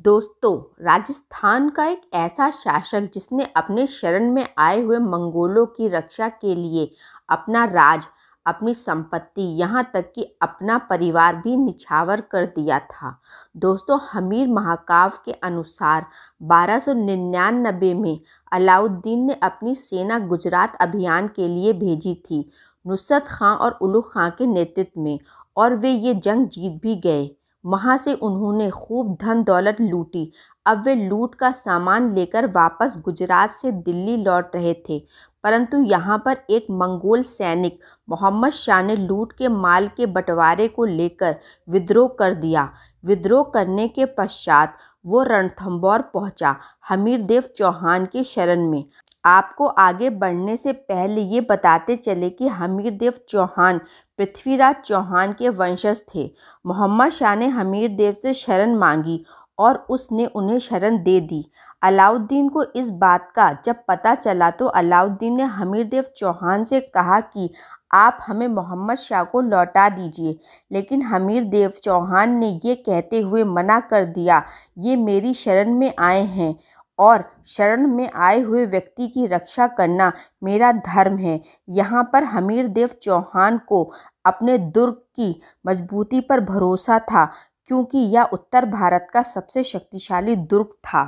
दोस्तों राजस्थान का एक ऐसा शासक जिसने अपने शरण में आए हुए मंगोलों की रक्षा के लिए अपना राज अपनी संपत्ति यहाँ तक कि अपना परिवार भी निछावर कर दिया था दोस्तों हमीर महाकाव के अनुसार 1299 में अलाउद्दीन ने अपनी सेना गुजरात अभियान के लिए भेजी थी नुसरत खां और उलू खां के नेतृत्व में और वे ये जंग जीत भी गए वहाँ से उन्होंने खूब धन दौलत लूटी अब वे लूट का सामान लेकर वापस गुजरात से दिल्ली लौट रहे थे परंतु यहाँ पर एक मंगोल सैनिक मोहम्मद शाह ने लूट के माल के बंटवारे को लेकर विद्रोह कर दिया विद्रोह करने के पश्चात वो रणथंबौर पहुँचा हमीर देव चौहान के शरण में आपको आगे बढ़ने से पहले ये बताते चले कि हमीर देव चौहान पृथ्वीराज चौहान के वंशज थे मोहम्मद शाह ने हमीर देव से शरण मांगी और उसने उन्हें शरण दे दी अलाउद्दीन को इस बात का जब पता चला तो अलाउद्दीन ने हमीर देव चौहान से कहा कि आप हमें मोहम्मद शाह को लौटा दीजिए लेकिन हमीर देव चौहान ने ये कहते हुए मना कर दिया ये मेरी शरण में आए हैं और शरण में आए हुए व्यक्ति की रक्षा करना मेरा धर्म है यहाँ पर हमीर देव चौहान को अपने दुर्ग की मजबूती पर भरोसा था क्योंकि यह उत्तर भारत का सबसे शक्तिशाली दुर्ग था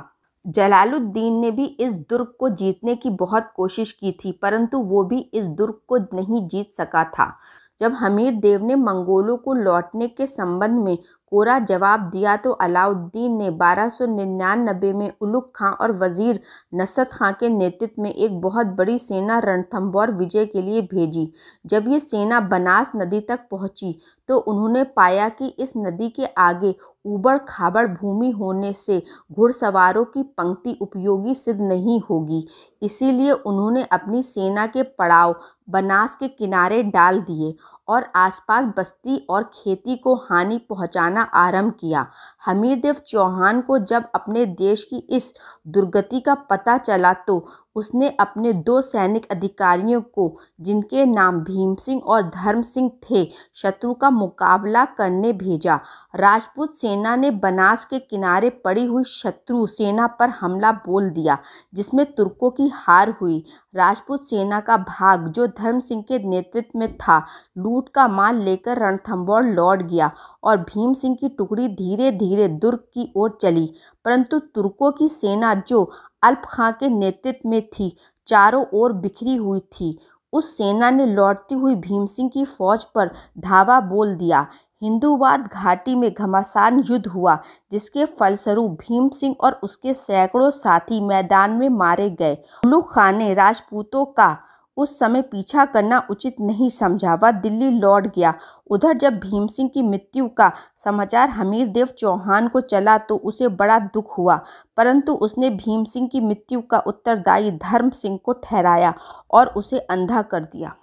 जलालुद्दीन ने भी इस दुर्ग को जीतने की बहुत कोशिश की थी परंतु वो भी इस दुर्ग को नहीं जीत सका था जब हमीर देव ने मंगोलों को लौटने के संबंध में कोरा जवाब दिया तो अलाउद्दीन ने बारह सौ निन्यानबे में उलुक खां और वज़ीर नसत खां के नेतृत्व में एक बहुत बड़ी सेना रणथंबोर विजय के लिए भेजी जब ये सेना बनास नदी तक पहुंची तो उन्होंने पाया कि इस नदी के आगे ऊबड़ खाबड़ भूमि होने से घुड़सवारों की पंक्ति उपयोगी सिद्ध नहीं होगी इसीलिए उन्होंने अपनी सेना के पड़ाव बनास के किनारे डाल दिए और आसपास बस्ती और खेती को हानि पहुंचाना आरंभ किया हमीरदेव चौहान को जब अपने देश की इस दुर्गति का पता चला तो उसने अपने दो सैनिक अधिकारियों को जिनके नाम भीम सिंह और धर्म सिंह थे शत्रु का मुकाबला करने भेजा राजपूत सेना ने बनास के किनारे पड़ी हुई शत्रु सेना पर हमला बोल दिया जिसमें तुर्कों की हार हुई राजपूत सेना का भाग जो धर्म सिंह के नेतृत्व में था लूट का माल लेकर रणथम्बौर लौट गया और भीम सिंह की टुकड़ी धीरे धीरे दुर्ग की ओर चली परंतु तुर्कों की सेना जो अल्प खां के नेतृत्व में थी चारों ओर बिखरी हुई थी उस सेना ने लौटती हुई भीम सिंह की फौज पर धावा बोल दिया हिंदूवाद घाटी में घमासान युद्ध हुआ जिसके फलस्वरूप भीम सिंह और उसके सैकड़ों साथी मैदान में मारे गए उल्लू खान ने राजपूतों का उस समय पीछा करना उचित नहीं समझा वह दिल्ली लौट गया उधर जब भीम सिंह की मृत्यु का समाचार हमीर देव चौहान को चला तो उसे बड़ा दुख हुआ परंतु उसने भीम सिंह की मृत्यु का उत्तरदायी धर्म सिंह को ठहराया और उसे अंधा कर दिया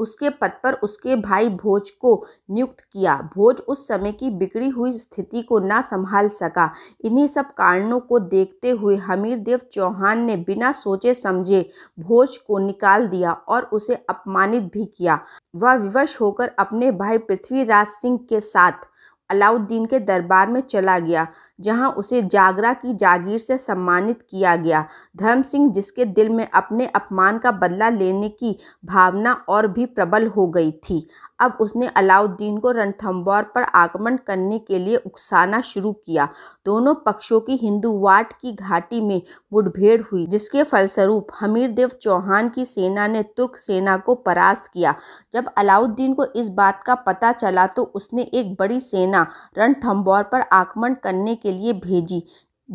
उसके पद पर उसके भाई भोज को नियुक्त किया भोज उस समय की बिगड़ी हुई स्थिति को ना संभाल सका इन्हीं सब कारणों को देखते हुए हमीरदेव चौहान ने बिना सोचे समझे भोज को निकाल दिया और उसे अपमानित भी किया वह विवश होकर अपने भाई पृथ्वीराज सिंह के साथ अलाउद्दीन के दरबार में चला गया जहां उसे जागरा की जागीर से सम्मानित किया गया धर्म सिंह जिसके दिल में अपने अपमान का बदला लेने की भावना और भी प्रबल हो गई थी अब उसने अलाउद्दीन को रणथम्बौर पर आक्रमण करने के लिए उकसाना शुरू किया दोनों पक्षों की हिंदूवाट की घाटी में मुठभेड़ हुई जिसके फलस्वरूप हमीरदेव चौहान की सेना ने तुर्क सेना को परास्त किया जब अलाउद्दीन को इस बात का पता चला तो उसने एक बड़ी सेना रणथम्बौर पर आक्रमण करने के के लिए भेजी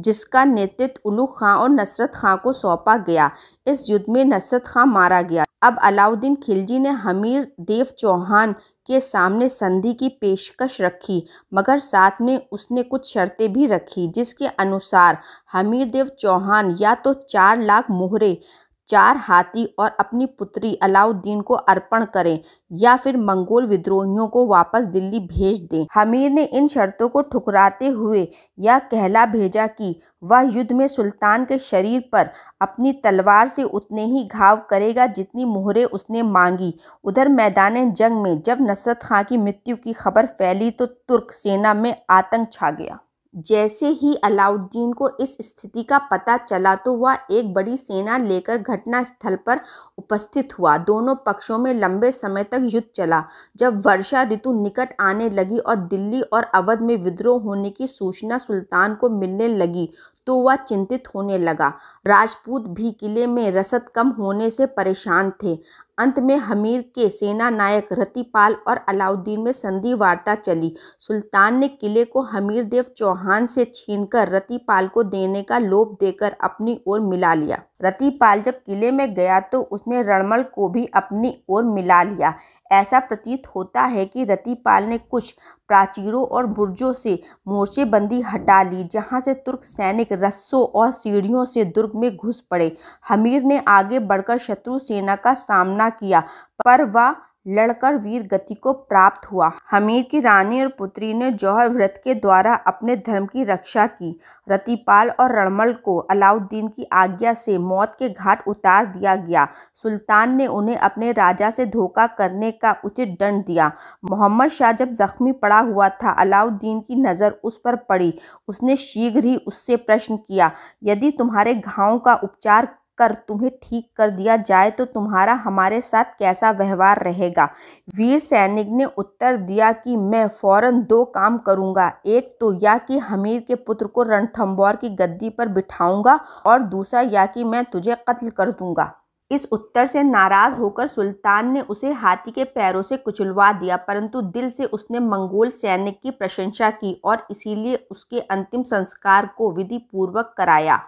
जिसका नेतृत्व उलू खां और नसरत खां को सौंपा गया इस युद्ध में नसरत खां मारा गया अब अलाउद्दीन खिलजी ने हमीर देव चौहान के सामने संधि की पेशकश रखी मगर साथ में उसने कुछ शर्तें भी रखी जिसके अनुसार हमीर देव चौहान या तो चार लाख मोहरे चार हाथी और अपनी पुत्री अलाउद्दीन को अर्पण करें या फिर मंगोल विद्रोहियों को वापस दिल्ली भेज दें हमीर ने इन शर्तों को ठुकराते हुए यह कहला भेजा कि वह युद्ध में सुल्तान के शरीर पर अपनी तलवार से उतने ही घाव करेगा जितनी मोहरें उसने मांगी उधर मैदान जंग में जब नसरत खां की मृत्यु की खबर फैली तो तुर्क सेना में आतंक छा गया जैसे ही अलाउद्दीन को इस स्थिति का पता चला तो वह एक बड़ी सेना लेकर घटनास्थल पर उपस्थित हुआ दोनों पक्षों में लंबे समय तक युद्ध चला जब वर्षा ऋतु निकट आने लगी और दिल्ली और अवध में विद्रोह होने की सूचना सुल्तान को मिलने लगी तो वह चिंतित होने लगा राजपूत भी किले में रसद कम होने से परेशान थे अंत में हमीर के सेना नायक रतिपाल और अलाउद्दीन में संधि वार्ता चली सुल्तान ने किले को हमीर देव चौहान से छीनकर रतिपाल को देने का लोभ देकर अपनी ओर मिला लिया रतिपाल जब किले में गया तो उसने रणमल को भी अपनी ओर मिला लिया ऐसा प्रतीत होता है कि रतिपाल ने कुछ प्राचीरों और बुर्जों से मोर्चेबंदी हटा ली जहां से तुर्क सैनिक रस्सों और सीढ़ियों से दुर्ग में घुस पड़े हमीर ने आगे बढ़कर शत्रु सेना का सामना किया पर वह लड़कर वीर गति को प्राप्त हुआ हमीर की रानी और पुत्री ने जौहर व्रत के द्वारा अपने धर्म की रक्षा की रतिपाल और रणमल को अलाउद्दीन की आज्ञा से मौत के घाट उतार दिया गया सुल्तान ने उन्हें अपने राजा से धोखा करने का उचित दंड दिया मोहम्मद शाह जब जख्मी पड़ा हुआ था अलाउद्दीन की नज़र उस पर पड़ी उसने शीघ्र ही उससे प्रश्न किया यदि तुम्हारे घाव का उपचार कर तुम्हें ठीक कर दिया जाए तो तुम्हारा हमारे साथ कैसा व्यवहार रहेगा वीर सैनिक ने उत्तर दिया कि मैं फौरन दो काम करूंगा एक तो या कि हमीर के पुत्र को रणथम्बौर की गद्दी पर बिठाऊंगा और दूसरा या कि मैं तुझे कत्ल कर दूंगा इस उत्तर से नाराज होकर सुल्तान ने उसे हाथी के पैरों से कुचलवा दिया परंतु दिल से उसने मंगोल सैनिक की प्रशंसा की और इसीलिए उसके अंतिम संस्कार को विधि पूर्वक कराया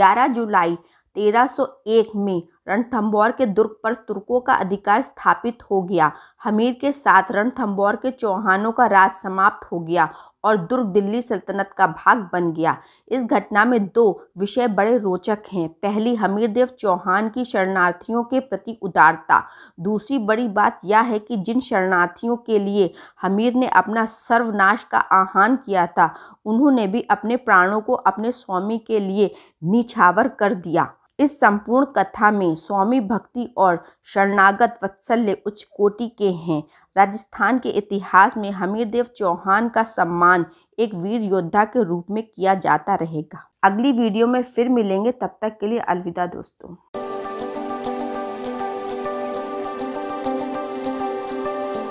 11 जुलाई 1301 में रणथंबोर के दुर्ग पर तुर्कों का अधिकार स्थापित हो गया हमीर के साथ रणथंबोर के चौहानों का राज समाप्त हो गया और दुर्ग दिल्ली सल्तनत का भाग बन गया इस घटना में दो विषय बड़े रोचक हैं पहली हमीर देव चौहान की शरणार्थियों के प्रति उदारता दूसरी बड़ी बात यह है कि जिन शरणार्थियों के लिए हमीर ने अपना सर्वनाश का आह्वान किया था उन्होंने भी अपने प्राणों को अपने स्वामी के लिए निछावर कर दिया इस संपूर्ण कथा में स्वामी भक्ति और शरणागत वत्सल्य उच्च कोटि के हैं राजस्थान के इतिहास में हमीरदेव चौहान का सम्मान एक वीर योद्धा के रूप में किया जाता रहेगा अगली वीडियो में फिर मिलेंगे तब तक के लिए अलविदा दोस्तों